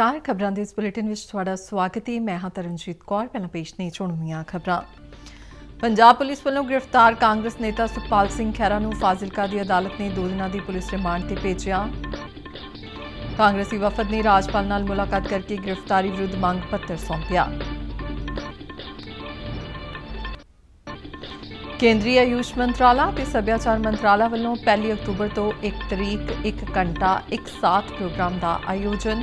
ਨਮਸਕਾਰ ਖਬਰਾਂ ਦੇ ਇਸ ਬੁਲੇਟਿਨ ਵਿੱਚ ਤੁਹਾਡਾ ਸਵਾਗਤ ਹੈ ਮੈਂ ਹਾਂ ਤਰਨਜੀਤ ਕੌਰ ਪਹਿਲਾਂ ਪੇਸ਼ ਨੇ ਚੁਣਵੀਆਂ ਖਬਰਾਂ ਪੰਜਾਬ ਪੁਲਿਸ ਵੱਲੋਂ ਗ੍ਰਿਫਤਾਰ ਕਾਂਗਰਸ ਨੇਤਾ ਸੁਖਪਾਲ ਸਿੰਘ ਖੈਰਾ ਨੂੰ ਫਾਜ਼ਿਲਕਾ ਦੀ ਅਦਾਲਤ ਨੇ ਦੋ ਦਿਨਾਂ ਦੀ ਪੁਲਿਸ ਰਿਮਾਂਡ ਤੇ ਭੇਜਿਆ ਕਾਂਗਰਸੀ ਵਫਦ ਨੇ ਰਾਜਪਾਲ ਨਾਲ ਮੁਲਾਕਾਤ ਕਰਕੇ ਗ੍ਰਿਫਤਾਰੀ ਵਿਰੁੱਧ ਮੰਗ ਪੱਤਰ ਸੌਂਪਿਆ ਕੇਂਦਰੀ ਆਯੂਸ਼ ਮੰਤਰਾਲਾ ਤੇ ਸੱਭਿਆਚਾਰ ਮੰਤਰਾਲਾ ਵੱਲੋਂ 1 ਅਕਤੂਬਰ ਤੋਂ 1 ਤਰੀਕ 1 ਘੰਟਾ 1 ਸਾਥ ਪ੍ਰੋਗਰਾਮ ਦਾ ਆਯੋਜਨ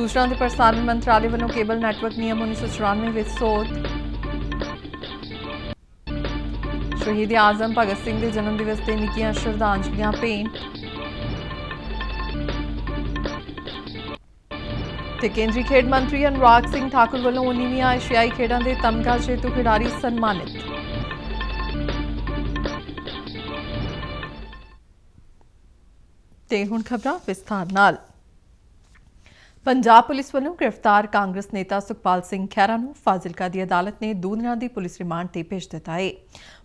ਸੂਚਨਾ ਤੇ ਪ੍ਰਸਾਰਣ ਮੰਤਰਾਲੇ ਵੱਲੋਂ ਕੇਬਲ ਨੈਟਵਰਕ ਨਿਯਮ 1994 ਵਿੱਚ ਸੋਧ ਸ਼ਹੀਦ ਆਜ਼ਮ ਭਗਤ ਸਿੰਘ ਦੇ ਜਨਮ ਦਿਵਸ ਤੇ ਨਿੱਕੀਆਂ ਸ਼ਰਧਾਂਜਲੀਆਂ ਭੇਂਟ ਤੇ ਕੇਂਦਰੀ ਖੇਡ ਮੰਤਰੀ ਅਨੁਰਾਗ ਸਿੰਘ ਠਾਕੁਰ ਵੱਲੋਂ 19ਵੀਂ ਏਸ਼ੀਆਈ ਖੇਡਾਂ ਦੇ ਤਮਗਾ ਜੇਤੂ ਖਿਡਾਰੀ ਸਨਮਾਨਿਤ ਤੇ ਹੁਣ ਖਬਰਾਂ ਵਿਸਥਾਰ ਨਾਲ ਪੰਜਾਬ ਪੁਲਿਸ ਵੱਲੋਂ ਗ੍ਰਿਫਤਾਰ ਕਾਂਗਰਸ ਨੇਤਾ ਸੁਖਪਾਲ ਸਿੰਘ ਖਹਿਰਾ ਨੂੰ ਫਾਜ਼ਿਲਕਾ ਦੀ ਅਦਾਲਤ ਨੇ ਦੋ ਦਿਨਾਂ ਦੀ ਪੁਲਿਸ ਰਿਮਾਂਡ ਤੇ ਭੇਜ ਦਿੱਤਾ ਹੈ।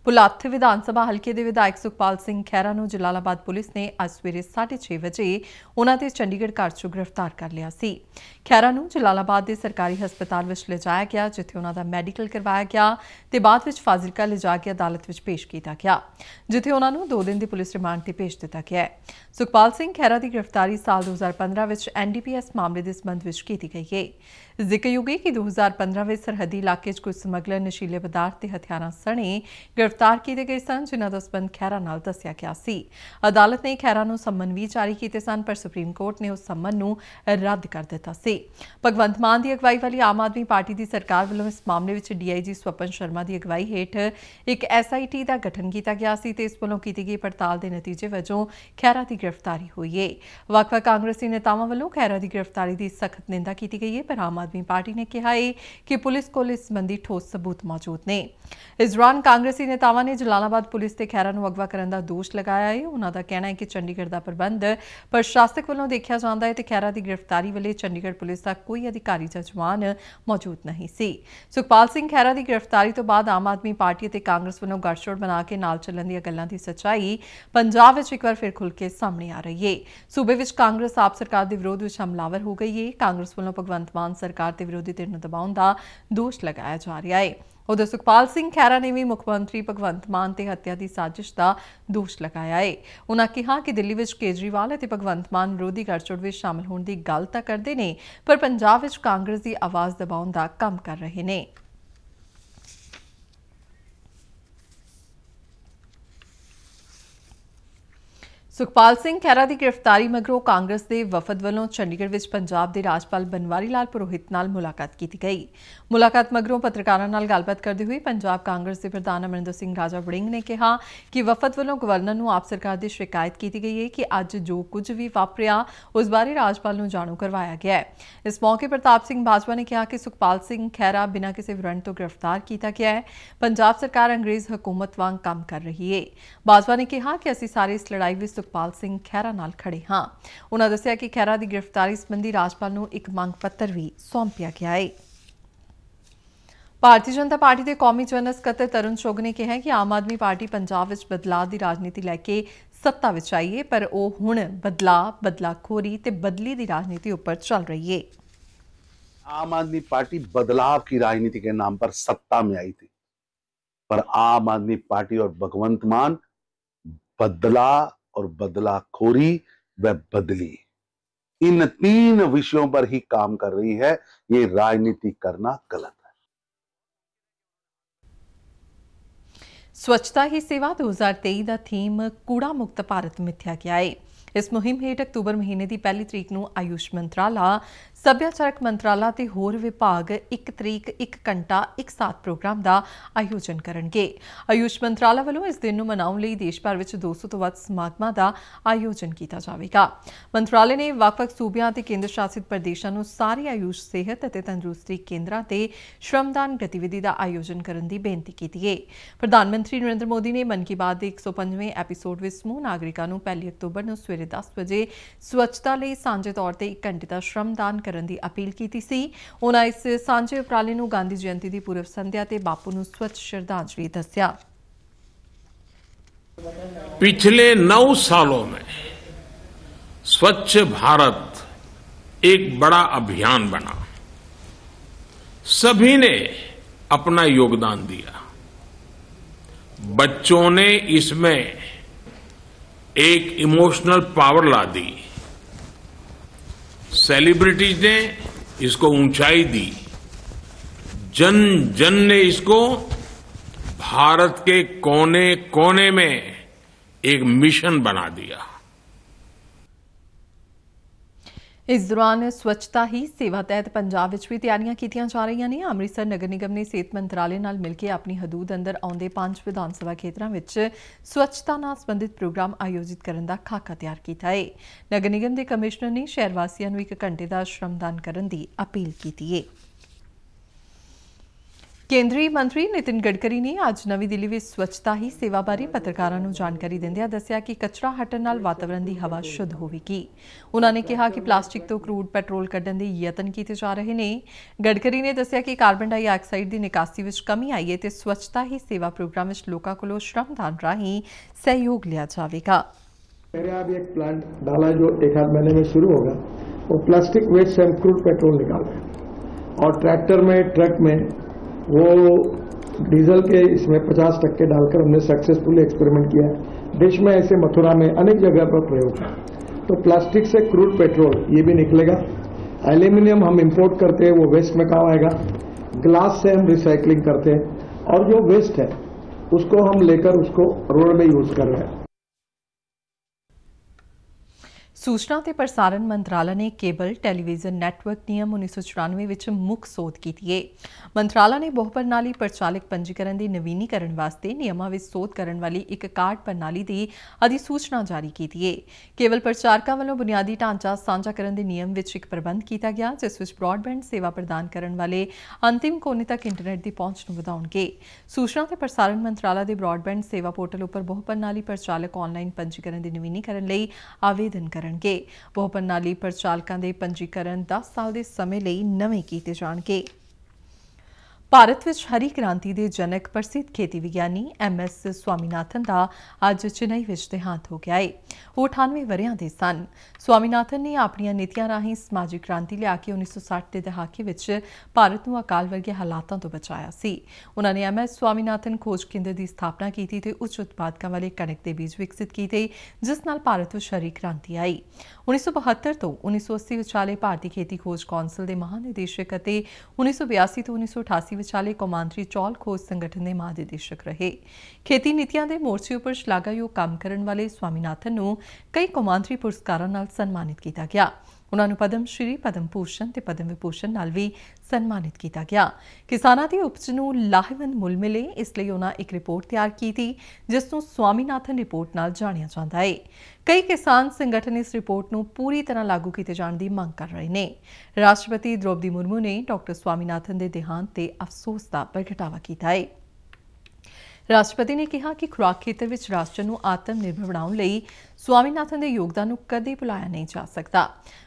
ਪੁਲਾਥ ਵਿਧਾਨ ਸਭਾ ਹਲਕੇ ਦੇ ਵਿਧਾਇਕ ਸੁਖਪਾਲ ਸਿੰਘ ਖਹਿਰਾ ਨੂੰ ਜਲਾਲਾਬਾਦ ਪੁਲਿਸ ਨੇ ਅੱਜ ਸਵੇਰੇ 6:30 ਵਜੇ ਉਹਨਾਂ ਦੇ ਚੰਡੀਗੜ੍ਹ ਘਰ ਚੋਂ ਗ੍ਰਿਫਤਾਰ ਕਰ ਲਿਆ ਸੀ। ਖਹਿਰਾ ਨੂੰ ਜਲਾਲਾਬਾਦ ਦੇ ਸਰਕਾਰੀ ਹਸਪਤਾਲ ਵਿੱਚ ਲਿਜਾਇਆ ਗਿਆ ਜਿੱਥੇ ਉਹਨਾਂ ਦਾ ਮੈਡੀਕਲ ਕਰਵਾਇਆ ਗਿਆ ਤੇ ਬਾਅਦ ਵਿੱਚ ਫਾਜ਼ਿਲਕਾ ਲਿਜਾ ਕੇ ਅਦਾਲਤ ਵਿੱਚ ਪੇਸ਼ ਕੀਤਾ ਗਿਆ ਜਿੱਥੇ ਉਹਨਾਂ ਨੂੰ 2 ਦਿਨ ਦੀ ਪੁਲਿਸ ਰਿਮਾਂਡ ਤੇ ਭੇਜ ਦਿੱਤਾ ਗਿਆ ਹੈ। ਸੁਖਪਾਲ ਸਿੰਘ ਖਹਿਰਾ ਦੀ ਗ੍ਰਿਫਤਾਰੀ ਸਾਲ 2015 ਵਿੱਚ ਐਨਡੀਪੀਐਸ ਮਾਮਲੇ ਇਸ ਸਬੰਧ ਵਿੱਚ ਕੀਤੀ ਗਈ ਹੈ ਜ਼ਿਕਰਯੋਗ ਕਿ 2015 ਵਿੱਚ ਸਰਹੱਦੀ ਇਲਾਕੇ 'ਚ ਕੁਝ ਸਮਗਲਰ ਨਸ਼ੀਲੇ ਪਦਾਰਥ ਤੇ ਹਥਿਆਰਾਂ ਸਣੇ ਗ੍ਰਿਫਤਾਰ ਕੀਤੇ ਗਏ ਸਨ ਜਿਨ੍ਹਾਂ ਦਾ ਸਬੰਧ ਖੈਰਾ ਨਾਲ ਦੱਸਿਆ ਗਿਆ ਸੀ ਅਦਾਲਤ ਨੇ ਖੈਰਾ ਨੂੰ ਸੰਮਨ ਵੀ ਜਾਰੀ ਕੀਤੇ ਸਨ ਪਰ ਸੁਪਰੀਮ ਕੋਰਟ ਨੇ ਉਸ ਸੰਮਨ ਨੂੰ ਰੱਦ ਕਰ ਦਿੱਤਾ ਸੀ ਭਗਵੰਤ ਮਾਨ ਦੀ ਅਗਵਾਈ ਵਾਲੀ ਆਮ ਆਦਮੀ ਪਾਰਟੀ ਦੀ ਸਰਕਾਰ ਵੱਲੋਂ ਇਸ ਮਾਮਲੇ ਵਿੱਚ ਡੀਆਈਜੀ ਸਵਪਨ ਸ਼ਰਮਾ ਦੀ ਅਗਵਾਈ ਹੇਠ ਇੱਕ ਐਸਆਈਟੀ ਦਾ ਗਠਨ ਕੀਤਾ ਗਿਆ ਸੀ ਤੇ ਇਸ ਵੱਲੋਂ ਕੀਤੀ ਗਈ ਪੜਤਾਲ ਦੇ ਨਤੀਜੇ ਵਜੋਂ ਖੈਰਾ ਦੀ ਗ੍ਰਿਫਤਾਰੀ ਹੋਈ ਹੈ ਵਕਫਾ ਕਾਂਗਰਸੀ ਨੇਤਾਵਾਂ ਵੱਲੋਂ ਖੈਰਾ ਦੀ ਗ੍ਰਿਫਤਾਰੀ ਦੀ ਸਖਤ ਨਿੰਦਾ ਕੀਤੀ ਗਈ ਹੈ ਪਰ ਆਮ ਆਦਮੀ ਪਾਰਟੀ ਨੇ ਕਿਹਾ ਹੈ ਕਿ ਪੁਲਿਸ ਕੋਲ ਇਸ ਸੰਬੰਧੀ ਠੋਸ ਸਬੂਤ ਮੌਜੂਦ ਨੇ ਇਸ ਦੌਰਾਨ ਕਾਂਗਰਸੀ ਨੇਤਾਵਾਂ ਨੇ ਜਲਾਲਾਬਾਦ ਪੁਲਿਸ ਤੇ ਖੈਰਾ ਨੂੰ ਅਗਵਾ ਕਰਨ ਦਾ ਦੋਸ਼ ਲਗਾਇਆ ਹੈ ਉਹਨਾਂ ਦਾ ਕਹਿਣਾ ਹੈ ਕਿ ਚੰਡੀਗੜ੍ਹ ਦਾ ਪ੍ਰਬੰਧ ਪ੍ਰਸ਼ਾਸਕ ਵੱਲੋਂ ਦੇਖਿਆ ਜਾਂਦਾ ਹੈ ਤੇ ਖੈਰਾ ਦੀ ਗ੍ਰਿਫਤਾਰੀ ਵੇਲੇ ਚੰਡੀਗੜ੍ਹ ਪੁਲਿਸ ਦਾ ਕੋਈ ਅਧਿਕਾਰੀ ਜਾਂ ਜਵਾਨ ਮੌਜੂਦ ਨਹੀਂ ਸੀ ਸੁਖਪਾਲ ਸਿੰਘ ਖੈਰਾ ਦੀ ਗ੍ਰਿਫਤਾਰੀ ਤੋਂ ਬਾਅਦ ਆਮ ਆਦਮੀ ਪਾਰਟੀ ਅਤੇ ਕਾਂਗਰਸ ਵੱਲੋਂ ਗੜਸ਼ੋੜ ਬਣਾ ਕੇ ਨਾਲ ਚੱਲਣ ਦੀਆਂ ਗੱਲਾਂ ਦੀ ਸੱਚਾਈ ਪੰਜਾਬ ਵਿੱਚ ਇੱਕ ਵਾਰ ਫਿਰ ਖੁੱਲ ਕੇ ਸਾਹਮਣੇ ਆ ਰਹੀ ਹੈ ਸੂਬੇ ਵਿੱਚ ਕਾਂਗਰਸ ਆਪ ਸਰਕਾਰ ਦੇ ਵਿਰੋਧ ਵਿੱਚ ਹਮਲਾਵਰ ਹੋ ਗਈ ਹੈ ਕਾਂਗਰਸ ਵੱਲੋਂ ਭਗਵੰਤ ਮਾਨ ਸਰਕਾਰ ਸਰਕਾਰ ਤੇ ਵਿਰੋਧੀ ਧਿਰ ਨੂੰ ਦਬਾਉਣ ਦਾ ਦੋਸ਼ ਲਗਾਇਆ ਜਾ ਰਿਹਾ ਹੈ ਉਧਰ ਸੁਖਪਾਲ ਸਿੰਘ ਖੈਰਾ ਨੇ ਵੀ ਮੁੱਖ ਮੰਤਰੀ ਭਗਵੰਤ ਮਾਨ ਤੇ ਹੱਤਿਆ ਦੀ ਸਾਜ਼ਿਸ਼ ਦਾ ਦੋਸ਼ ਲਗਾਇਆ ਹੈ ਉਹਨਾਂ ਕਿਹਾ ਕਿ ਦਿੱਲੀ ਵਿੱਚ ਕੇਜਰੀਵਾਲ ਅਤੇ ਭਗਵੰਤ ਮਾਨ ਵਿਰੋਧੀ ਗੱਠਜੋੜ ਵਿੱਚ ਸ਼ਾਮਲ ਹੋਣ ਦੀ ਗੱਲ ਤਾਂ ਕਰਦੇ ਨੇ ਪਰ ਪੰਜਾਬ ਵਿੱਚ ਕਾਂਗਰਸ ਦੀ ਆਵਾਜ਼ ਦਬਾਉਣ ਦਾ ਕੰਮ ਕਰ ਰਹੇ ਨੇ ਸੁਖਪਾਲ ਸਿੰਘ ਖਹਿਰਾ ਦੀ ਗ੍ਰਿਫਤਾਰੀ ਮਗਰੋਂ ਕਾਂਗਰਸ ਦੇ ਵਫਦ ਵੱਲੋਂ ਚੰਡੀਗੜ੍ਹ ਵਿੱਚ ਪੰਜਾਬ ਦੇ ਰਾਜਪਾਲ ਬਨਵਾਰੀ ਲਾਲ ਪੁਰੋਹਿਤ ਨਾਲ ਮੁਲਾਕਾਤ ਕੀਤੀ ਗਈ। ਮੁਲਾਕਾਤ ਮਗਰੋਂ ਪੱਤਰਕਾਰਾਂ ਨਾਲ ਗੱਲਬਾਤ ਕਰਦੇ ਹੋਏ ਪੰਜਾਬ ਕਾਂਗਰਸ ਦੇ ਪ੍ਰਧਾਨ ਅਮਰਿੰਦਰ ਸਿੰਘ ਰਾਜਾ ਵੜਿੰਗ ਨੇ ਕਿਹਾ ਕਿ ਵਫਦ ਵੱਲੋਂ ਗਵਰਨਰ ਨੂੰ ਆਪ ਸਰਕਾਰ ਦੀ ਸ਼ਿਕਾਇਤ ਕੀਤੀ ਗਈ ਹੈ ਕਿ ਅੱਜ ਜੋ ਕੁਝ ਵੀ ਵਾਪਰਿਆ ਉਸ ਬਾਰੇ ਰਾਜਪਾਲ ਨੂੰ ਜਾਣੂ ਕਰਵਾਇਆ ਗਿਆ ਹੈ। ਇਸ ਮੌਕੇ ਪ੍ਰਤਾਪ ਸਿੰਘ ਬਾਜਵਾ ਨੇ ਕਿਹਾ ਕਿ ਸੁਖਪਾਲ ਸਿੰਘ ਖਹਿਰਾ ਬਿਨਾਂ ਕਿਸੇ ਵਰੰਟ ਤੋਂ ਗ੍ਰਿਫਤਾਰ ਕੀਤਾ ਗਿਆ ਹੈ। ਪੰਜਾਬ ਸਰਕਾਰ ਅੰਗਰੇਜ਼ ਹਕੂਮਤ ਵਾਂਗ ਕੰਮ ਕਰ ਰਹੀ ਹੈ। ਬਾਜਵਾ ਨੇ ਕਿਹਾ ਕਿ ਅਸੀਂ ਸਾਰੇ ਇਸ ਲੜਾਈ ਵਿੱਚ ਸੁਖਪਾਲ ਸਿੰਘ ਖੈਰਾ ਨਾਲ ਖੜੇ ਹਾਂ ਉਹਨਾਂ ਦੱਸਿਆ ਕਿ ਖੈਰਾ ਦੀ ਗ੍ਰਿਫਤਾਰੀ ਸੰਬੰਧੀ ਰਾਜਪਾਲ ਨੂੰ ਇੱਕ ਮੰਗ ਪੱਤਰ ਵੀ ਸੌਂਪਿਆ ਗਿਆ ਹੈ ਭਾਰਤੀ ਜਨਤਾ ਪਾਰਟੀ ਦੇ ਕੌਮੀ ਜਨਰਲ ਸਕੱਤਰ ਤਰੁਣ ਸ਼ੋਗ ਨੇ ਕਿਹਾ ਕਿ ਆਮ ਆਦਮੀ ਪਾਰਟੀ ਪੰਜਾਬ ਵਿੱਚ ਬਦਲਾਅ ਦੀ ਰਾਜਨੀਤੀ ਲੈ ਕੇ ਸੱਤਾ ਵਿੱਚ ਆਈ ਹੈ ਪਰ ਉਹ ਹੁਣ ਬਦਲਾਅ ਬਦਲਾਖੋਰੀ ਤੇ ਬਦਲੀ ਦੀ ਰਾਜਨੀਤੀ ਉੱਪਰ ਚੱਲ ਰਹੀ ਹੈ ਆਮ ਆਦਮੀ ਪਾਰਟੀ ਬਦਲਾਅ ਦੀ ਰਾਜਨੀਤੀ ਦੇ ਨਾਮ ਪਰ ਸੱਤਾ ਮੇ ਆਈ ਸੀ ਪਰ ਆਮ ਆਦਮੀ ਪਾਰਟੀ ਔਰ ਭਗਵੰਤ ਮਾਨ ਬਦਲਾ और बदला खोरी व बदली इन तीन विषयों पर ही काम कर रही है ये राजनीति करना गलत स्वच्छता ही सेवा दो हजार तेई का थीम कूड़ा मुक्त भारत मिथ्या गया है इस मुहिम हेठ अक्तूबर महीने की पहली तरीक नयुष आयुष मंत्रालय ਸੱਭਿਆਚਾਰਕ ਮੰਤਰਾਲਾ ਤੇ ਹੋਰ ਵਿਭਾਗ 1 ਤਰੀਕ 1 ਘੰਟਾ 1 ਸਾਥ ਪ੍ਰੋਗਰਾਮ ਦਾ ਆਯੋਜਨ ਕਰਨਗੇ ਆਯੁਸ਼ ਮੰਤਰਾਲਾ ਵੱਲੋਂ ਇਸ ਦਿਨ ਨੂੰ ਮਨਾਉਣ ਲਈ ਦੇਸ਼ ਭਰ ਵਿੱਚ 200 ਤੋਂ ਵੱਧ ਸਮਾਗਮਾਂ ਦਾ ਆਯੋਜਨ ਕੀਤਾ ਜਾਵੇਗਾ ਮੰਤਰਾਲੇ ਨੇ ਵੱਖ-ਵੱਖ ਸੂਬਿਆਂ ਤੇ ਕੇਂਦਰ ਸ਼ਾਸਿਤ ਪ੍ਰਦੇਸ਼ਾਂ ਨੂੰ ਸਾਰੇ ਆਯੁਸ਼ ਸਿਹਤ ਅਤੇ ਤੰਦਰੁਸਤੀ ਕੇਂਦਰਾਂ ਤੇ ਸ਼ਰਮਦਾਨ ਗਤੀਵਿਧੀ ਦਾ ਆਯੋਜਨ ਕਰਨ ਦੀ ਬੇਨਤੀ ਕੀਤੀ ਹੈ ਪ੍ਰਧਾਨ ਮੰਤਰੀ ਨਰਿੰਦਰ ਮੋਦੀ ਨੇ ਮਨ ਕੀ ਬਾਤ ਦੇ 105ਵੇਂ ਐਪੀਸੋਡ ਵਿੱਚ ਸਮੂਹ ਨਾਗਰਿਕਾਂ ਨੂੰ 1 ਅਕਤੂਬਰ ਨੂੰ ਸਵੇਰੇ 10 ਵਜੇ ਸਵੱਛਤਾ ਲਈ ਸਾਂਝੇ ਤੌਰ ਤੇ 1 ਘੰਟੇ ਦਾ ਸ਼ਰਮਦਾਨ करने की अपील की उन्होंने इस सजे उपराले ਉਪਰਾਲੇ ਨੂੰ ਗਾਂਧੀ ਜਯੰਤੀ ਦੀ ਪੂਰਵ ਸੰਧਿਆ ਤੇ ਬਾਪੂ ਨੂੰ ਸਵੱਛ पिछले नौ सालों में स्वच्छ भारत एक बड़ा अभियान बना सभी ने अपना योगदान दिया बच्चों ने इसमें एक इमोशनल पावर ला दी सेलिब्रिटीज ने इसको ऊंचाई दी जन जन ने इसको भारत के कोने कोने में एक मिशन बना दिया ਇਸ ਦੌਰਾਨ ਸਵੱਛਤਾ ਹੀ ਸੇਵਾ ਤਹਿਤ ਪੰਜਾਬ ਵਿੱਚ ਵੀ ਤਿਆਰੀਆਂ ਕੀਤੀਆਂ ਜਾ ਰਹੀਆਂ ਨੇ ਅੰਮ੍ਰਿਤਸਰ ਨਗਰ ਨਿਗਮ ਨੇ ਸਿਹਤ ਮੰਤਰਾਲੇ ਨਾਲ ਮਿਲ ਕੇ ਆਪਣੀ ਹਦੂਦ ਅੰਦਰ ਆਉਂਦੇ ਪੰਜ ਵਿਧਾਨ ਸਭਾ ਖੇਤਰਾਂ ਵਿੱਚ ਸਵੱਛਤਾ ਨਾਲ ਸੰਬੰਧਿਤ ਪ੍ਰੋਗਰਾਮ ਆਯੋਜਿਤ ਕਰਨ ਦਾ ਖਾਕਾ ਤਿਆਰ ਕੀਤਾ ਹੈ ਨਗਰ ਨਿਗਮ ਦੇ ਕਮਿਸ਼ਨਰ ਨੇ ਸ਼ਹਿਰ ਵਾਸੀਆਂ ਨੂੰ 1 ਘੰਟੇ ਦਾ ਸ਼ਰਮਦਾਨ ਕਰਨ ਦੀ ਅਪੀਲ ਕੀਤੀ ਹੈ ਕੇਂਦਰੀ ਮੰਤਰੀ ਨਿਤਿਨ ਗਡਕਰੀ ਨੇ ਅੱਜ ਨਵੀਂ ਦਿੱਲੀ ਵਿੱਚ ਸਵੱਛਤਾ ਹੀ ਸੇਵਾ ਬਾਰੇ ਪੱਤਰਕਾਰਾਂ ਨੂੰ ਜਾਣਕਾਰੀ ਦਿੰਦਿਆਂ ਦੱਸਿਆ ਕਿ ਕਚਰਾ ਹਟਣ ਨਾਲ ਵਾਤਾਵਰਣ ਦੀ ਹਵਾ ਸ਼ੁੱਧ ਹੋਵੇਗੀ। ਉਹਨਾਂ ਨੇ ਕਿਹਾ ਕਿ ਪਲਾਸਟਿਕ ਤੋਂ ਕਰੂਡ ਪੈਟਰੋਲ ਕੱਢਣ ਦੇ ਯਤਨ ਕੀਤੇ ਜਾ ਰਹੇ ਨੇ। ਗਡਕਰੀ ਨੇ ਦੱਸਿਆ ਕਿ ਕਾਰਬਨ ਡਾਈਆਕਸਾਈਡ ਦੀ ਨਿਕਾਸੀ ਵਿੱਚ ਕਮੀ ਆਈ ਹੈ ਤੇ ਸਵੱਛਤਾ ਹੀ ਸੇਵਾ ਪ੍ਰੋਗਰਾਮ ਵਿੱਚ ਲੋਕਾਂ ਕੋਲੋਂ ਸ਼ਰਮਦਾਨ ਰਾਹੀਂ ਸਹਿਯੋਗ ਲਿਆ जाएगा मेरे यहाँ भी एक प्लांट डाला जो ਮਹੀਨੇ ਵਿੱਚ ਸ਼ੁਰੂ ਹੋਗਾ। ਉਹ ਪਲਾਸਟਿਕ वो प्लास्टिक वेस्ट से हम क्रूड पेट्रोल निकाल रहे हैं वो डीजल के इसमें 50 टक्के डालकर हमने सक्सेसफुल एक्सपेरिमेंट किया है देश में ऐसे मथुरा में अनेक जगह पर प्रयोग है तो प्लास्टिक से क्रूड पेट्रोल ये भी निकलेगा एल्यूमिनियम हम इंपोर्ट करते हैं वो वेस्ट में काम आएगा ग्लास से हम रिसाइकलिंग करते हैं और जो वेस्ट है उसको हम लेकर उसको रोड में यूज कर रहे हैं ਸੂਚਨਾ ਤੇ ਪ੍ਰਸਾਰਣ ਮੰਤਰਾਲਾ ਨੇ ਕੇਬਲ ਟੈਲੀਵਿਜ਼ਨ ਨੈਟਵਰਕ ਨਿਯਮ 1994 ਵਿੱਚ ਮੁੱਖ ਸੋਧ ਕੀਤੀ ਹੈ ਮੰਤਰਾਲਾ ਨੇ ਬਹੁ ਪ੍ਰਣਾਲੀ ਪ੍ਰਚਾਲਕ ਪੰਜੀਕਰਨ ਦੇ ਨਵੀਨੀਕਰਨ ਵਾਸਤੇ ਨਿਯਮਾਂ ਵਿੱਚ ਸੋਧ ਕਰਨ ਵਾਲੀ ਇੱਕ ਕਾਰਡ ਪ੍ਰਣਾਲੀ ਦੀ ਅਧਿਸੂਚਨਾ ਜਾਰੀ ਕੀਤੀ ਹੈ ਕੇਵਲ ਪ੍ਰਚਾਰਕਾਂ ਵੱਲੋਂ ਬੁਨਿਆਦੀ ਢਾਂਚਾ ਸਾਂਝਾ ਕਰਨ ਦੇ ਨਿਯਮ ਵਿੱਚ ਇੱਕ ਪ੍ਰਬੰਧ ਕੀਤਾ ਗਿਆ ਜਿਸ ਵਿੱਚ ਬ੍ਰਾਡਬੈਂਡ ਸੇਵਾ ਪ੍ਰਦਾਨ ਕਰਨ ਵਾਲੇ ਅੰਤਿਮ ਕੋਨੇ ਤੱਕ ਇੰਟਰਨੈਟ ਦੀ ਪਹੁੰਚ ਨੂੰ ਵਧਾਉਣਗੇ ਸੂਚਨਾ ਤੇ ਪ੍ਰਸਾਰਣ ਮੰਤਰਾਲਾ ਦੇ ਬ੍ਰਾਡਬੈਂਡ ਸੇਵਾ ਪੋਰਟਲ ਉੱਪਰ ਬਹੁ ਪ੍ਰਣਾਲੀ ਪ੍ਰਚਾਲਕ ਆਨਲਾਈਨ ਪੰਜੀਕਰਨ ਦੇ ਨਵੀਨੀਕਰਨ ਲਈ ਆਵੇਦਨ ਕਰਨ ਜਾਣਗੇ ਬਹੁ ਪ੍ਰਣਾਲੀ ਪ੍ਰਚਾਲਕਾਂ ਦੇ ਪੰਜੀਕਰਨ 10 ਸਾਲ ਦੇ ਸਮੇਂ ਲਈ ਨਵੇਂ ਕੀਤੇ ਜਾਣਗੇ ਭਾਰਤ ਵਿੱਚ ਹਰੀ ਕ੍ਰਾਂਤੀ ਦੇ ਜਨਕ ਪ੍ਰਸਿੱਧ ਖੇਤੀ ਵਿਗਿਆਨੀ ਐਮ ਐਸ ਸਵਾਮੀਨਾਥਨ ਦਾ ਅੱਜ ਚੇਨਈ ਵਿੱਚ ਦੇਹਾਂਤ ਹੋ ਗਿਆ ਹੈ ਉਹ 98 ਵਰਿਆਂ ਦੇ ਸਨ ਸਵਾਮੀਨਾਥਨ ਨੇ ਆਪਣੀਆਂ ਨੀਤੀਆਂ ਰਾਹੀਂ ਸਮਾਜਿਕ ਕ੍ਰਾਂਤੀ ਲਿਆ ਕੇ 1960 ਦੇ ਦਹਾਕੇ ਵਿੱਚ ਭਾਰਤ ਨੂੰ ਅਕਾਲ ਵਰਗੇ ਹਾਲਾਤਾਂ ਤੋਂ ਬਚਾਇਆ ਸੀ ਉਹਨਾਂ ਨੇ ਐਮਐਸ ਸਵਾਮੀਨਾਥਨ ਖੋਜ ਕੇਂਦਰ ਦੀ ਸਥਾਪਨਾ ਕੀਤੀ ਤੇ ਉੱਚ ਉਤਪਾਦਕਾਂ ਵਾਲੇ ਕਣਕ ਦੇ ਬੀਜ ਵਿਕਸਿਤ ਕੀਤੇ ਜਿਸ ਨਾਲ ਭਾਰਤ ਵਿੱਚ ਸ਼ਰੀ ਕ੍ਰਾਂਤੀ ਆਈ 1972 ਤੋਂ 1980 ਵਿਚਾਲੇ ਭਾਰਤੀ ਖੇਤੀ ਖੋਜ ਕੌਂਸਲ ਦੇ ਮਹਾਨਿਦੇਸ਼ਕ ਅਤੇ 1982 ਤੋਂ 1988 ਵਿਚਾਲੇ ਕੌਮਾਂਤਰੀ ਚੌਲ ਖੋਜ ਸੰਗਠਨ ਦੇ ਮਹਾਨਿਦੇਸ਼ਕ ਰਹੇ ਖੇਤੀ ਨੀਤੀਆਂ ਦੇ ਮੋਰਚੇ ਉੱਪਰ ਸ਼ਲਾਘਾਯੋਗ ਕੰਮ ਕਰਨ ਵਾਲੇ ਸਵਾਮੀਨਾਥਨ ਨੂੰ ਕਈ ਕੌਮਾਂਤਰੀ ਪੁਰਸਕਾਰਾਂ ਨਾਲ ਸਨਮਾਨਿਤ ਕੀਤਾ ਗਿਆ ਉਹਨਾਂ ਨੂੰ ਪਦਮ ਸ਼੍ਰੀ ਪਦਮ ਭੂਸ਼ਣ ਤੇ ਪਦਮ ਵਿਭੂਸ਼ਣ ਨਾਲ ਵੀ ਸਨਮਾਨਿਤ ਕੀਤਾ ਗਿਆ ਕਿਸਾਨਾਂ ਦੀ ਉਪਜ ਨੂੰ ਲਾਹੇਵੰਦ ਮੁੱਲ ਮਿਲੇ ਇਸ ਲਈ ਉਹਨਾਂ ਇੱਕ ਰਿਪੋਰਟ ਤਿਆਰ ਕੀਤੀ ਜਿਸ ਨੂੰ ਸਵਾਮੀਨਾਥਨ ਰਿਪੋਰਟ ਨਾਲ ਜਾਣਿਆ ਜਾਂਦਾ ਹੈ ਕਈ ਕਿਸਾਨ ਸੰਗਠਨ ਇਸ ਰਿਪੋਰਟ ਨੂੰ ਪੂਰੀ ਤਰ੍ਹਾਂ ਲਾਗੂ ਕੀਤੇ ਜਾਣ ਦੀ ਮੰਗ ਕਰ ਰਹੇ ਨੇ ਰਾਸ਼ਟਰਪਤੀ ਦ੍ਰੋਪਦੀ ਮੁਰਮੂ ਨੇ ਡਾਕਟਰ ਸਵਾਮੀਨਾਥਨ ਦੇ ਦੇਹਾਂਤ ਤੇ ਅਫਸੋਸ ਦਾ ਪ੍ਰਗਟਾਵਾ ਕੀਤਾ ਹੈ ਰਾਸ਼ਟਰਪਤੀ ਨੇ ਕਿਹਾ ਕਿ ਖੁਰਾਕ ਖੇਤਰ ਵਿੱਚ ਰਾਸ਼ਟਰ ਨੂੰ ਆਤਮ ਨਿਰਭਰ ਬਣਾਉਣ ਲਈ ਸਵਾਮੀਨਾਥਨ ਦੇ ਯੋਗਦਾਨ ਨੂੰ ਕਦੇ ਭੁਲਾਇਆ ਨਹੀਂ ਜਾ ਸਕਦਾ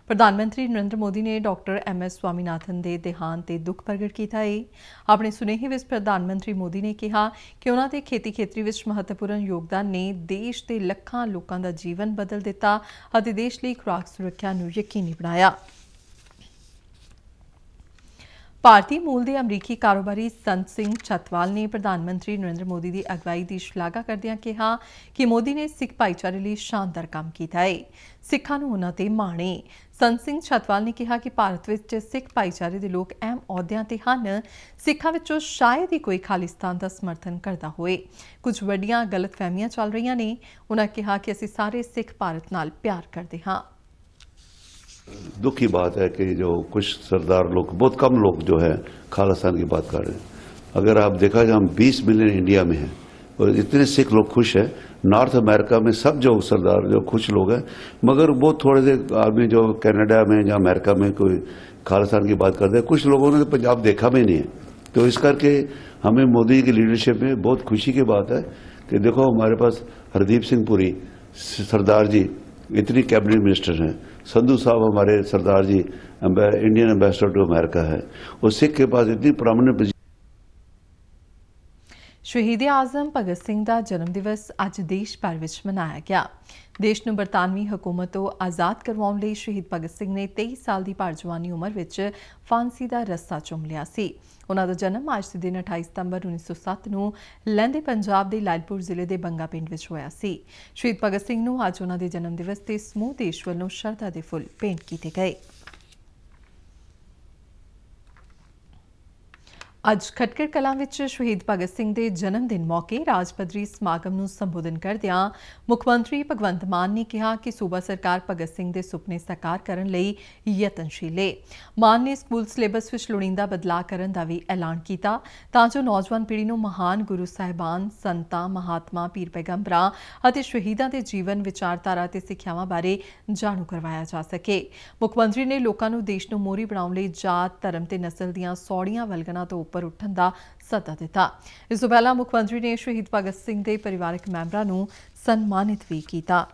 ਪ੍ਰਧਾਨ ਮੰਤਰੀ ਨਰਿੰਦਰ ਮੋਦੀ ਨੇ ਡਾਕਟਰ ਐਮ ਐਸ ਸਵਾਮੀਨਾਥਨ ਦੇ ਦੇਹਾਂਤ ਤੇ ਦੁੱਖ ਪ੍ਰਗਟ ਕੀਤਾ ਹੈ ਆਪਣੇ ਸੁਨੇਹੇ ਵਿੱਚ ਪ੍ਰਧਾਨ ਮੰਤਰੀ ਮੋਦੀ ਨੇ ਕਿਹਾ ਕਿ ਉਹਨਾਂ ਦੇ ਖੇਤੀ ਖੇਤਰੀ ਵਿੱਚ ਮਹੱਤਵਪੂਰਨ ਯੋਗਦਾਨ ਨੇ ਦੇਸ਼ ਦੇ ਲੱਖਾਂ ਲੋਕਾਂ ਦਾ ਜੀਵਨ ਬਦਲ ਦਿੱਤਾ ਅਤੇ ਦੇਸ਼ ਲਈ ਖੁਰਾਕ ਸੁਰੱਖਿਆ ਨੂੰ ਯਕੀਨੀ ਬਣਾਇਆ ਭਾਰਤੀ ਮੂਲ ਦੇ ਅਮਰੀਕੀ ਕਾਰੋਬਾਰੀ ਸੰਤ ਸਿੰਘ ਛਤਵਾਲ ਨੇ ਪ੍ਰਧਾਨ ਮੰਤਰੀ ਨਰਿੰਦਰ ਮੋਦੀ ਦੀ ਅਗਵਾਈ ਦੀ ਸ਼ਲਾਘਾ ਕਰਦਿਆਂ ਕਿਹਾ ਕਿ ਮੋਦੀ ਨੇ ਸਿੱਖ ਭਾਈਚਾਰੇ ਲਈ ਸ਼ਾਨਦਾਰ ਕੰਮ ਕੀਤਾ ਹੈ ਸਿੱਖਾਂ ਨੂੰ ਉਹਨਾਂ ਤੇ ਮਾਣੇ ਸੰਤ ਸਿੰਘ ਛਤਵਾਲ ਨੇ ਕਿਹਾ ਕਿ ਭਾਰਤ ਵਿੱਚ ਸਿੱਖ ਭਾਈਚਾਰੇ ਦੇ ਲੋਕ ਅਹਿਮ ਅਹੁਦਿਆਂ ਤੇ ਹਨ ਸਿੱਖਾਂ ਵਿੱਚੋਂ ਸ਼ਾਇਦ ਹੀ ਕੋਈ ਖਾਲਿਸਤਾਨ ਦਾ ਸਮਰਥਨ ਕਰਦਾ ਹੋਵੇ ਕੁਝ ਵੱਡੀਆਂ ਗਲਤਫਹਿਮੀਆਂ ਚੱਲ ਰਹੀਆਂ ਨੇ ਉਹਨਾਂ ਕਿਹਾ ਕਿ ਅਸੀਂ ਸਾਰੇ ਸਿੱਖ ਭਾਰਤ ਨਾਲ ਪਿਆਰ ਕਰਦੇ ਹਾਂ दुख की बात है कि जो कुछ सरदार लोग बहुत कम लोग जो है खालिस्तान की बात कर रहे हैं अगर आप देखा जाए हम 20 मिलियन इंडिया में हैं और इतने सिख लोग खुश हैं नॉर्थ अमेरिका में सब जो सरदार जो खुश लोग हैं मगर बहुत थोड़े से आदमी जो कनाडा में या अमेरिका में कोई खालिस्तान की बात करते हैं कुछ लोगों ने तो पंजाब देखा भी नहीं है तो इस करके हमें मोदी की लीडरशिप में बहुत खुशी की बात है कि देखो हमारे पास हरदीप सिंह पुरी सरदार जी इतनी कैबिनेट मिनिस्टर हैं ਸੰਧੂ ਸਾਹਿਬ ਹਮਾਰੇ ਸਰਦਾਰ ਜੀ ਇੰਡੀਅਨ ਐਮਬੈਸਡਰ ਟੂ ਅਮਰੀਕਾ ਹੈ ਉਹ ਸਿੱਖ ਕੇ ਪਾਸ ਇਤਨੀ ਪ੍ਰੋਮਿਨੈਂਟ ਸ਼ਹੀਦ ਆਜ਼ਮ ਭਗਤ ਸਿੰਘ ਦਾ ਜਨਮ ਦਿਵਸ ਅੱਜ ਦੇਸ਼ ਭਰ ਵਿੱਚ ਮਨਾਇਆ ਗਿਆ ਦੇਸ਼ ਨੂੰ ਬਰਤਾਨਵੀ ਹਕੂਮਤ ਤੋਂ ਆਜ਼ਾਦ ਕਰਵਾਉਣ ਲਈ ਸ਼ਹੀਦ ਭਗਤ ਸਿੰਘ ਨੇ 23 ਸਾਲ ਦੀ ਭਰ ਜਵਾਨੀ ਉਮਰ ਵਿੱਚ ਫਾਂਸੀ ਦਾ ਰਸਤਾ ਚੁੰਮ ਲਿਆ ਸੀ ਉਹਨਾਂ ਦਾ ਜਨਮ ਅੱਜ ਦੇ ਦਿਨ 28 ਸਤੰਬਰ 1907 ਨੂੰ ਲੰਦੇ ਪੰਜਾਬ ਦੇ ਲਾਲਪੁਰ ਜ਼ਿਲ੍ਹੇ ਦੇ ਬੰਗਾ ਪਿੰਡ ਵਿੱਚ ਹੋਇਆ ਸੀ ਸ਼ਹੀਦ ਭਗਤ ਸਿੰਘ ਨੂੰ ਅੱਜ ਉਹਨਾਂ ਦੇ ਜਨਮ ਦਿਵਸ ਤੇ ਸਮੂਹ ਦੇਸ਼ ਵੱਲੋਂ ਸ਼ਰਧਾ ਦੇ ਫੁੱਲ ਭੇਂਟ ਕੀਤੇ ਗਏ ਅੱਜ ਖਟਕੜ ਕਲਾਂ ਵਿੱਚ ਸ਼ਹੀਦ ਭਗਤ ਸਿੰਘ ਦੇ ਜਨਮ ਦਿਨ ਮੌਕੇ ਰਾਜ ਸਮਾਗਮ ਨੂੰ ਸੰਬੋਧਨ ਕਰਦਿਆਂ ਮੁੱਖ ਮੰਤਰੀ ਭਗਵੰਤ ਮਾਨ ਨੇ ਕਿਹਾ ਕਿ ਸੂਬਾ ਸਰਕਾਰ ਭਗਤ ਸਿੰਘ ਦੇ ਸੁਪਨੇ ਸਾਕਾਰ ਕਰਨ ਲਈ ਯਤਨਸ਼ੀਲ ਹੈ ਮਾਨ ਨੇ ਸਕੂਲ ਸਿਲੇਬਸ ਵਿੱਚ ਲੋੜੀਂਦਾ ਬਦਲਾਅ ਕਰਨ ਦਾ ਵੀ ਐਲਾਨ ਕੀਤਾ ਤਾਂ ਜੋ ਨੌਜਵਾਨ ਪੀੜ੍ਹੀ ਨੂੰ ਮਹਾਨ ਗੁਰੂ ਸਾਹਿਬਾਨ ਸੰਤਾਂ ਮਹਾਤਮਾ ਪੀਰ ਪੈਗੰਬਰਾਂ ਅਤੇ ਸ਼ਹੀਦਾਂ ਦੇ ਜੀਵਨ ਵਿਚਾਰਧਾਰਾ ਤੇ ਸਿੱਖਿਆਵਾਂ ਬਾਰੇ ਜਾਣੂ ਕਰਵਾਇਆ ਜਾ ਸਕੇ ਮੁੱਖ ਮੰਤਰੀ ਨੇ ਲੋਕਾਂ ਨੂੰ ਦੇਸ਼ ਨੂੰ ਮੋਰੀ ਬਣਾਉਣ ਲਈ ਜਾਤ ਧਰਮ ਤੇ ਨਸਲ ਦੀਆਂ ਸੌੜੀਆਂ ਵਲਗਣਾ ਤੋਂ ਉੱਪਰ ਉੱਪਰ ਉੱਠਣ ਦਾ ਸੱਦਾ ਦਿੱਤਾ ਇਸ ਤੋਂ ਪਹਿਲਾਂ ਮੁੱਖ ਮੰਤਰੀ ਨੇ ਸ਼ਹੀਦ ਭਗਤ ਸਿੰਘ ਦੇ ਪਰਿਵਾਰਕ ਮੈਂਬਰਾਂ ਨੂੰ ਸਨਮਾਨਿਤ ਵੀ ਕੀਤਾ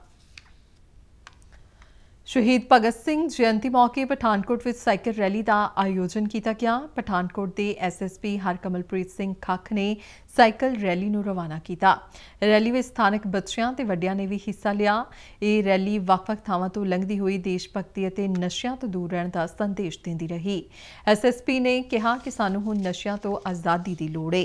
ਸ਼ਹੀਦ ਭਗਤ ਸਿੰਘ ਜਯੰਤੀ ਮੌਕੇ ਪਠਾਨਕੋਟ ਵਿੱਚ ਸਾਈਕਲ ਰੈਲੀ ਦਾ ਆਯੋਜਨ ਕੀਤਾ ਗਿਆ ਪਠਾਨਕੋਟ ਦੇ ਐਸਐਸਪੀ ਹਰਕਮਲਪ੍ਰੀਤ ਸਿੰਘ ਖੱਖ ਨੇ ਸਾਈਕਲ ਰੈਲੀ ਨੂੰ ਰਵਾਨਾ ਕੀਤਾ ਰੈਲੀ ਵਿੱਚ ਸਥਾਨਕ ਬੱਚਿਆਂ ਤੇ ਵੱਡਿਆਂ ਨੇ ਵੀ ਹਿੱਸਾ ਲਿਆ ਇਹ ਰੈਲੀ ਵੱਖ-ਵੱਖ ਥਾਵਾਂ ਤੋਂ ਲੰਘਦੀ ਹੋਈ ਦੇਸ਼ ਭਗਤੀ ਅਤੇ ਨਸ਼ਿਆਂ ਤੋਂ ਦੂਰ ਰਹਿਣ ਦਾ ਸੰਦੇਸ਼ ਦਿੰਦੀ ਰਹੀ ਐਸਐਸਪੀ ਨੇ ਕਿਹਾ ਕਿ ਸਾਨੂੰ ਹੁਣ ਨਸ਼ਿਆਂ ਤੋਂ ਆਜ਼ਾਦੀ ਦੀ ਲੋੜ ਹੈ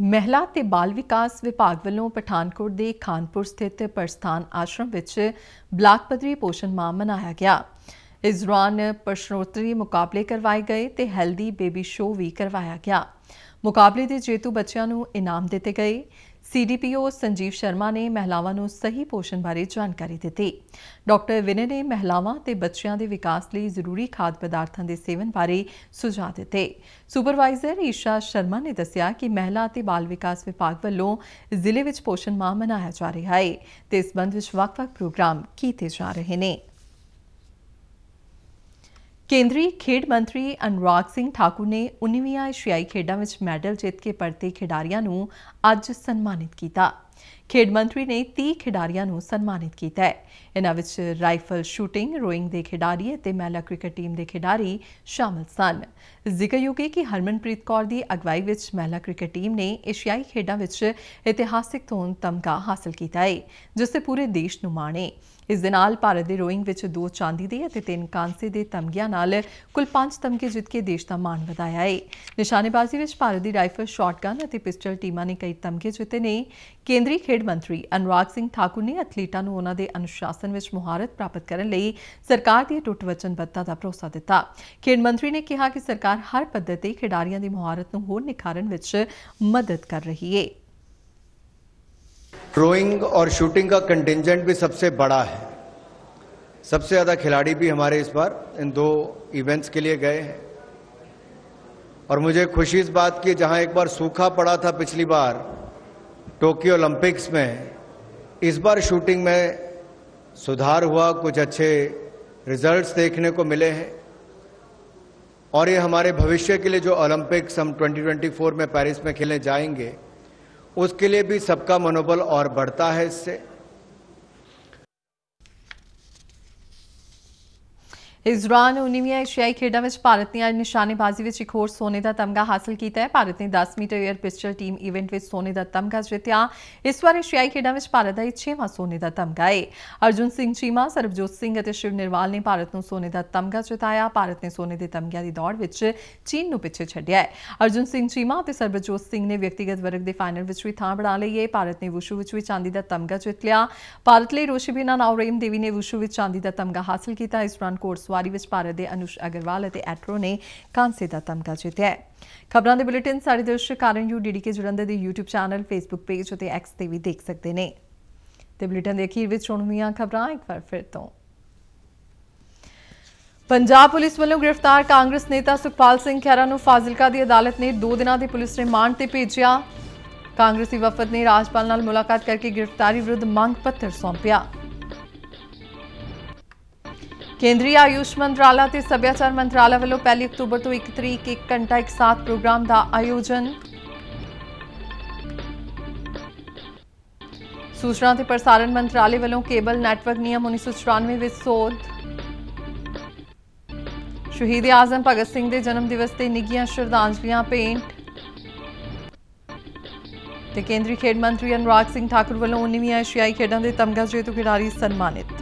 ਮਹਿਲਾ ਤੇ ਬਾਲ ਵਿਕਾਸ ਵਿਭਾਗ ਵੱਲੋਂ ਪਠਾਨਕੋਟ ਦੇ ਖਾਨਪੁਰ ਸਥਿਤ ਪਰਸਥਾਨ ਆਸ਼ਰਮ ਵਿੱਚ ਬਲਾਕ ਪੱਧਰੀ ਪੋਸ਼ਣ ਮਾਹ ਮਨਾਇਆ ਗਿਆ ਇਸ ਦੌਰਾਨ ਪ੍ਰਸ਼ਨੋਤਰੀ ਮੁਕਾਬਲੇ ਕਰਵਾਏ ਗਏ ਤੇ ਹੈਲਦੀ ਬੇਬੀ ਸ਼ੋਅ ਵੀ ਕਰਵਾਇਆ ਗਿਆ ਮੁਕਾਬਲੇ ਦੇ ਜੇਤੂ ਬੱਚਿਆਂ ਨੂੰ ਇਨਾਮ ਦਿੱਤੇ ਗਏ ਸੀਡੀਪੀਓ ਸੰਜੀਵ ਸ਼ਰਮਾ ਨੇ ਮਹਿਲਾਵਾਂ ਨੂੰ ਸਹੀ ਪੋਸ਼ਣ ਬਾਰੇ ਜਾਣਕਾਰੀ ਦਿੱਤੀ ਡਾਕਟਰ ਵਿਨੇ ਨੇ ਮਹਿਲਾਵਾਂ ਤੇ ਬੱਚਿਆਂ ਦੇ ਵਿਕਾਸ ਲਈ ਜ਼ਰੂਰੀ ਖਾਦ ਪਦਾਰਥਾਂ ਦੇ ਸੇਵਨ ਬਾਰੇ ਸੁਝਾਅ ਦਿੱਤੇ ਸੁਪਰਵਾਈਜ਼ਰ ਈਸ਼ਾ ਸ਼ਰਮਾ ਨੇ ਦੱਸਿਆ ਕਿ ਮਹਿਲਾ ਅਤੇ ਬਾਲ ਵਿਕਾਸ ਵਿਭਾਗ ਵੱਲੋਂ ਜ਼ਿਲ੍ਹੇ ਵਿੱਚ ਪੋਸ਼ਣ ਮਾਹ ਮਨਾਇਆ ਜਾ ਰਿਹਾ ਹੈ ਤੇ ਇਸ ਸੰਬੰਧ ਵਿੱਚ ਵੱਖ-ਵੱਖ ਪ੍ਰੋਗਰਾਮ ਕੀਤੇ ਜਾ ਰਹੇ ਨੇ ਕੇਂਦਰੀ ਖੇਡ ਮੰਤਰੀ ਅਨੁਰਾਗ ਸਿੰਘ ਠਾਕੁਰ ਨੇ 19ਵੀਂ ਏਸ਼ੀਆਈ ਖੇਡਾਂ ਵਿੱਚ ਮੈਡਲ ਜਿੱਤ ਕੇ ਪਰਤੇ ਖਿਡਾਰੀਆਂ ਨੂੰ ਅੱਜ ਸਨਮਾਨਿਤ ਕੀਤਾ ਖੇਡ ਮੰਤਰੀ ਨੇ 30 ਖਿਡਾਰੀਆਂ ਨੂੰ ਸਨਮਾਨਿਤ ਕੀਤਾ ਹੈ ਇਹਨਾਂ ਵਿੱਚ ਰਾਈਫਲ ਸ਼ੂਟਿੰਗ ਰੋਇੰਗ ਦੇ ਖਿਡਾਰੀ ਅਤੇ ਮਹਿਲਾ ਕ੍ਰਿਕਟ ਟੀਮ ਦੇ ਖਿਡਾਰੀ ਸ਼ਾਮਲ ਸਨ ਜ਼ਿਕਰਯੋਗ ਹੈ ਕਿ ਹਰਮਨਪ੍ਰੀਤ ਕੌਰ ਦੀ ਅਗਵਾਈ ਵਿੱਚ ਮਹਿਲਾ ਕ੍ਰਿਕਟ ਟੀਮ ਨੇ ਏਸ਼ੀਆਈ ਖੇਡਾਂ ਵਿੱਚ ਇਤਿਹਾਸਿਕ ਤੋਂ ਤਮਗਾ ਹਾਸਲ ਕੀਤਾ ਹੈ ਜਿਸ ਤੇ ਪੂਰੇ ਦੇਸ਼ ਨੂੰ ਮਾਣ ਹੈ ਇਸ ਦੇ ਨਾਲ ਭਾਰਤ ਦੇ ਰੋਇੰਗ ਵਿੱਚ ਦੋ ਚਾਂਦੀ ਦੇ ਅਤੇ ਤਿੰਨ ਕਾਂਸੇ ਦੇ ਤਮਗਿਆਂ ਨਾਲ ਕੁੱਲ 5 ਤਮਗੇ ਜਿੱਤ ਕੇ ਦੇਸ਼ ਦਾ ਮਾਣ ਵਧਾਇਆ ਹੈ ਨਿਸ਼ਾਨੇਬਾਜ਼ੀ ਵਿੱਚ ਭਾਰਤ ਦੀ ਰਾਈਫਲ ਸ਼ਾਟਗਨ ਅਤੇ ਪਿਸਟਲ ਟੀਮਾਂ ਨੇ ਕਈ ਤਮਗੇ ਜਿੱਤੇ ਨੇ ਕੇਂਦਰੀ ਖੇਡ खेड मंत्री अनुराग सिंह ठाकुर ने अथलीटा उन्होंने अनुशासन में महारत प्राप्त करने सरकार की टुट वचनबद्धता का भरोसा दिता खेड मंत्री ने कहा कि सरकार हर पद्धर से खिडारियों की महारत को होर निखारण मदद कर रही है थ्रोइंग और शूटिंग का कंटिजेंट भी सबसे बड़ा है सबसे ज्यादा खिलाड़ी भी हमारे इस बार इन दो इवेंट्स के लिए गए हैं और मुझे खुशी इस बात की जहां एक बार सूखा पड़ा था पिछली बार टोक्यो ओलंपिक्स में इस बार शूटिंग में सुधार हुआ कुछ अच्छे रिजल्ट्स देखने को मिले हैं और ये हमारे भविष्य के लिए जो ओलंपिक्स हम 2024 में पेरिस में खेलने जाएंगे उसके लिए भी सबका मनोबल और बढ़ता है इससे इस दौरान उन्नीवी एशियाई खेडा में भारत ने अज निशानेबाजी में एक होर सोने का तमगा हासिल किया है भारत ने दस metre air pistol team event में सोने का तमगा जितया इस बार एशियाई खेडा में भारत का यह सोने का तमगा है अर्जुन सिंह चीमा सरबजोत सिंह शिव निरवाल ने भारत को सोने का तमगा जिताया भारत ने सोने के तमगिया की दौड़ में चीन पिछे ਪਿੱਛੇ ਛੱਡਿਆ ਹੈ ਅਰਜੁਨ सिंह ਚੀਮਾ ਅਤੇ ਸਰਬਜੋਤ ਸਿੰਘ ਨੇ ਵਿਅਕਤੀਗਤ ਵਰਗ ਦੇ ਫਾਈਨਲ ਵਿੱਚ ਵੀ ਥਾਂ ਬਣਾ ਲਈ ਹੈ ਭਾਰਤ ਨੇ ਵੁਸ਼ੂ ਵਿੱਚ ਵੀ ਚਾਂਦੀ ਦਾ ਤਮਗਾ ਜਿੱਤ ਲਿਆ ਭਾਰਤ ਲਈ ਰੋਸ਼ੀਬੀਨਾ ਨਾਉਰੇਮ देवी ने ਵੁਸ਼ੂ में चांदी का तमगा हासिल किया इस दौरान ਕੋਰਸ ਸਵਾਰੀ ਵਿੱਚ ਭਾਰਤ ਦੇ ਅਨੁਸ਼ ਅਗਰਵਾਲ ਅਤੇ ਐਟਰੋ ਨੇ ਕਾਂਸੇ ਦਾ ਤਮਗਾ ਜਿੱਤਿਆ ਹੈ ਖਬਰਾਂ ਦੇ ਬੁਲੇਟਿਨ ਸਾਡੇ ਦਰਸ਼ਕ ਕਾਰਨ ਯੂ ਡੀਡੀਕੇ ਜੁੜੰਦੇ ਦੇ YouTube ਚੈਨਲ Facebook ਪੇਜ ਅਤੇ X ਤੇ ਵੀ ਦੇਖ ਸਕਦੇ ਨੇ ਤੇ ਬੁਲੇਟਿਨ ਦੇ ਅਖੀਰ ਵਿੱਚ ਸੁਣ ਹੋਈਆਂ ਖਬਰਾਂ ਇੱਕ ਵਾਰ ਫਿਰ ਤੋਂ ਪੰਜਾਬ ਪੁਲਿਸ ਵੱਲੋਂ ਗ੍ਰਿਫਤਾਰ ਕਾਂਗਰਸ ਨੇਤਾ ਸੁਖਪਾਲ ਸਿੰਘ ਖਹਿਰਾ ਨੂੰ ਫਾਜ਼ਿਲਕਾ ਦੀ ਅਦਾਲਤ ਨੇ 2 ਦਿਨਾਂ ਦੀ ਪੁਲਿਸ ਰਿਮਾਂਡ ਤੇ ਭੇਜਿਆ ਕਾਂਗਰਸੀ ਵਫਦ ਨੇ ਰਾਜਪਾਲ ਨਾਲ ਮੁਲਾਕਾਤ ਕਰਕੇ ਗ੍ਰਿਫਤਾਰੀ ਵਿਰੁੱਧ ਮੰਗ ਪੱਤਰ ਸੌਂਪਿਆ ਕੇਂਦਰੀ ਆਯੂਸ਼ ਮੰਤਰਾਲਾ ਤੇ ਸੱਭਿਆਚਾਰ ਮੰਤਰਾਲਾ ਵੱਲੋਂ 1 ਅਕਤੂਬਰ ਤੋਂ 1 ਤਰੀਕ 1 ਘੰਟਾ ਇੱਕ ਸਾਥ ਪ੍ਰੋਗਰਾਮ ਦਾ ਆਯੋਜਨ ਸੂਚਨਾ ਤੇ ਪ੍ਰਸਾਰਣ ਮੰਤਰਾਲੇ ਵੱਲੋਂ ਕੇਬਲ ਨੈਟਵਰਕ ਨਿਯਮ 1994 ਵਿੱਚ ਸੋਧ ਸ਼ਹੀਦ ਆਜ਼ਮ ਭਗਤ ਸਿੰਘ ਦੇ ਜਨਮ ਦਿਵਸ ਤੇ ਨਿੱਗੀਆਂ ਸ਼ਰਧਾਂਜਲੀਆਂ ਪੇਂਟ ਤੇ ਕੇਂਦਰੀ ਖੇਡ ਮੰਤਰੀ ਅਨੁਰਾਗ ਸਿੰਘ ਠਾਕੁਰ ਵੱਲੋਂ 19ਵੀਂ ਏਸ਼ੀਆਈ ਖੇਡਾਂ ਦੇ ਤਮਗਾ ਜੇਤੂ ਖਿਡਾਰੀ ਸਨਮਾਨਿਤ